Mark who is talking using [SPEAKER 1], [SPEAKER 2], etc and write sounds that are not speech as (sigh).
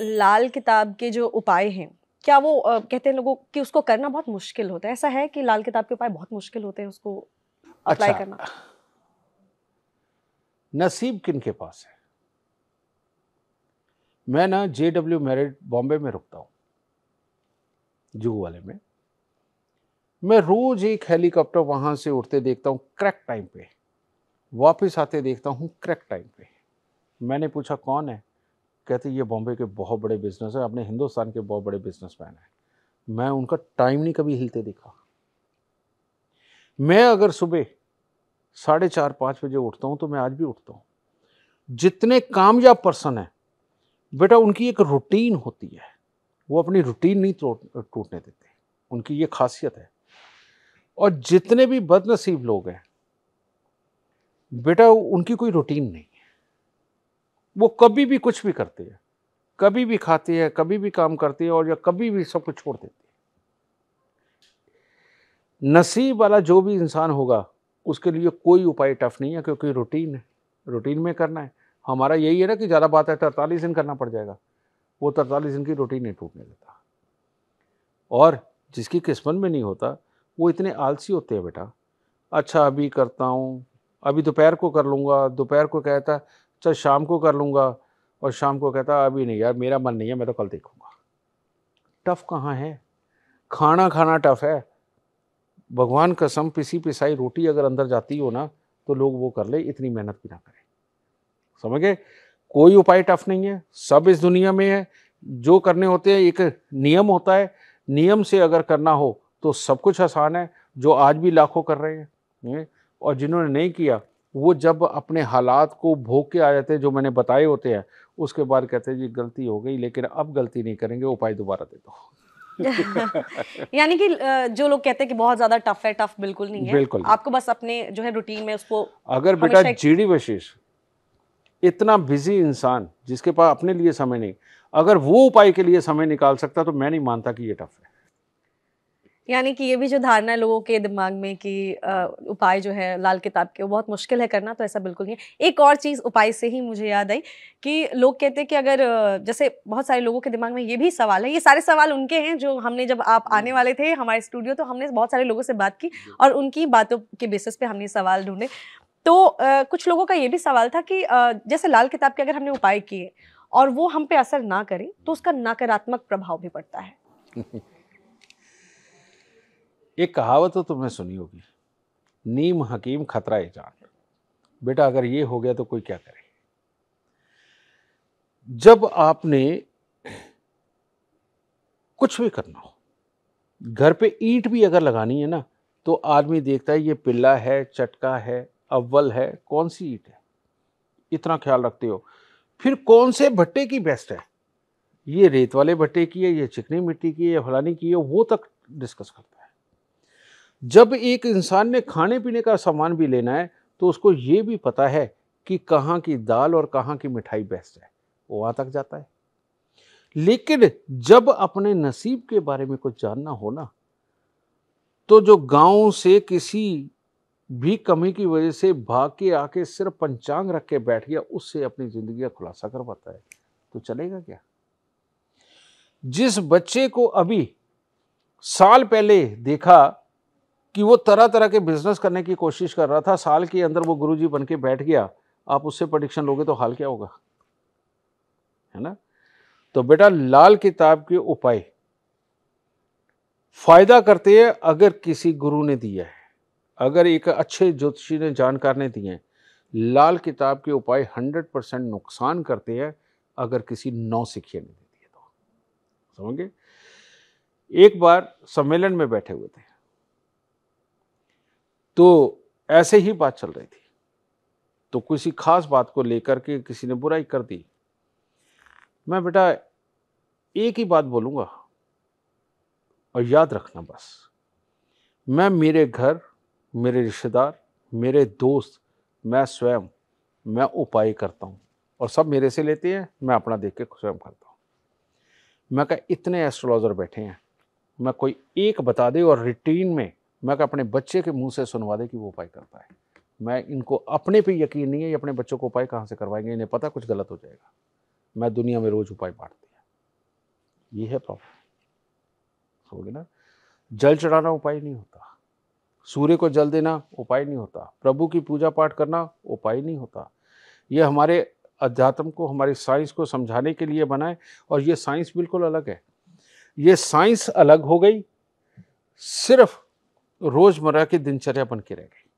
[SPEAKER 1] लाल किताब के जो उपाय हैं क्या वो आ, कहते हैं लोगों कि उसको करना बहुत मुश्किल होता है ऐसा है कि लाल किताब के उपाय बहुत मुश्किल होते हैं उसको अप्लाई अच्छा, करना
[SPEAKER 2] नसीब किन के पास है मैं ना जे डब्ल्यू मेरिट बॉम्बे में रुकता हूँ जुहू वाले में मैं रोज एक हेलीकॉप्टर वहां से उठते देखता हूँ क्रैक टाइम पे वापस आते देखता हूँ क्रैक टाइम पे मैंने पूछा कौन है कहते ये बॉम्बे के बहुत बड़े बिजनेस है अपने हिंदुस्तान के बहुत बड़े बिजनेसमैन हैं मैं उनका टाइम नहीं कभी हिलते देखा मैं अगर सुबह साढ़े चार पाँच बजे उठता हूँ तो मैं आज भी उठता हूँ जितने कामयाब पर्सन हैं बेटा उनकी एक रूटीन होती है वो अपनी रूटीन नहीं टूटने देते उनकी ये खासियत है और जितने भी बदनसीब लोग हैं बेटा उनकी कोई रूटीन नहीं वो कभी भी कुछ भी करते हैं कभी भी खाते हैं कभी भी काम करते हैं और या कभी भी सब कुछ छोड़ देते हैं नसीब वाला जो भी इंसान होगा उसके लिए कोई उपाय टफ नहीं है क्योंकि रूटीन है रूटीन में करना है हमारा यही है ना कि ज़्यादा बात है तरतालीस दिन करना पड़ जाएगा वो तरतालीस दिन की रूटीन नहीं टूटने देता और जिसकी किस्मत में नहीं होता वो इतने आलसी होते हैं बेटा अच्छा अभी करता हूँ अभी दोपहर को कर लूँगा दोपहर को कहता चल शाम को कर लूँगा और शाम को कहता अभी नहीं यार मेरा मन नहीं है मैं तो कल देखूँगा टफ कहाँ है खाना खाना टफ है भगवान कसम पिसी पिसाई रोटी अगर अंदर जाती हो ना तो लोग वो कर ले इतनी मेहनत भी ना करें समझ गए कोई उपाय टफ नहीं है सब इस दुनिया में है जो करने होते हैं एक नियम होता है नियम से अगर करना हो तो सब कुछ आसान है जो आज भी लाखों कर रहे हैं हम्म? और जिन्होंने नहीं किया वो जब अपने हालात को भोग के आ जाते हैं जो मैंने बताए होते हैं उसके बाद कहते हैं जी गलती हो गई लेकिन अब गलती नहीं करेंगे उपाय दोबारा दे दो (laughs)
[SPEAKER 1] यानी कि जो लोग कहते हैं कि बहुत ज्यादा टफ है टफ बिल्कुल नहीं है बिल्कुल आपको बस अपने जो है रूटीन में उसको
[SPEAKER 2] अगर बेटा जीडी वशीष इतना बिजी इंसान जिसके पास अपने लिए समय नहीं अगर वो उपाय के लिए समय निकाल सकता तो मैं नहीं मानता कि ये टफ है
[SPEAKER 1] यानी कि ये भी जो धारणा है लोगों के दिमाग में कि उपाय जो है लाल किताब के वो बहुत मुश्किल है करना तो ऐसा बिल्कुल नहीं है एक और चीज़ उपाय से ही मुझे याद आई कि लोग कहते हैं कि अगर जैसे बहुत सारे लोगों के दिमाग में ये भी सवाल है ये सारे सवाल उनके हैं जो हमने जब आप आने वाले थे हमारे स्टूडियो तो हमने बहुत सारे लोगों से बात की और उनकी बातों के बेसिस पे हमने सवाल ढूंढे तो कुछ लोगों का ये भी सवाल था कि जैसे लाल किताब के अगर हमने उपाय किए और वो हम पे असर ना करें तो उसका नकारात्मक प्रभाव भी पड़ता
[SPEAKER 2] है (laughs) एक कहावत तो तुमने सुनी होगी नीम हकीम खतरा ए जान बेटा अगर ये हो गया तो कोई क्या करे जब आपने कुछ भी करना हो घर पे ईंट भी अगर लगानी है ना तो आदमी देखता है ये पिल्ला है चटका है अव्वल है कौन सी ईट है इतना ख्याल रखते हो फिर कौन से भट्टे की बेस्ट है ये रेत वाले भट्टे की है ये चिकनी मिट्टी की है फलानी की है वो तक डिस्कस करता है जब एक इंसान ने खाने पीने का सामान भी लेना है तो उसको ये भी पता है कि कहाँ की दाल और कहाँ की मिठाई बेस्ट है वो वहाँ तक जाता है लेकिन जब अपने नसीब के बारे में कुछ जानना हो ना तो जो गांव से किसी भी कमी की वजह से भाग के आके सिर्फ पंचांग रख के बैठ गया उससे अपनी ज़िंदगी का खुलासा कर पाता है तो चलेगा क्या जिस बच्चे को अभी साल पहले देखा कि वो तरह तरह के बिजनेस करने की कोशिश कर रहा था साल के अंदर वो जी बन के बैठ गया आप उससे प्रडिक्शन लोगे तो हाल क्या होगा है ना तो बेटा लाल किताब के उपाय फायदा करते हैं अगर किसी गुरु ने दिया है अगर एक अच्छे ज्योतिषी ने जानकार ने दिए हैं लाल किताब के उपाय 100 परसेंट नुकसान करते हैं अगर किसी नौ सिखिया ने दिए तो समझे एक बार सम्मेलन में बैठे हुए थे तो ऐसे ही बात चल रही थी तो किसी खास बात को लेकर के किसी ने बुराई कर दी मैं बेटा एक ही बात बोलूँगा और याद रखना बस मैं मेरे घर मेरे रिश्तेदार मेरे दोस्त मैं स्वयं मैं उपाय करता हूँ और सब मेरे से लेते हैं मैं अपना देख के स्वयं करता हूँ मैं कह इतने एस्ट्रोलॉजर बैठे हैं मैं कोई एक बता दे और रिटीन में मैं अपने बच्चे के मुंह से सुनवा दे कि वो उपाय करता है मैं इनको अपने पे यकीन नहीं है ये अपने बच्चों को उपाय कहाँ से करवाएंगे इन्हें पता कुछ गलत हो जाएगा मैं दुनिया में रोज़ उपाय बांट दिया ये है प्रॉब्लम हो गया ना जल चढ़ाना उपाय नहीं होता सूर्य को जल देना उपाय नहीं होता प्रभु की पूजा पाठ करना उपाय नहीं होता ये हमारे अध्यात्म को हमारी साइंस को समझाने के लिए बनाए और ये साइंस बिल्कुल अलग है ये साइंस अलग हो गई सिर्फ रोजमर्रा की दिनचर्या बन के रह गई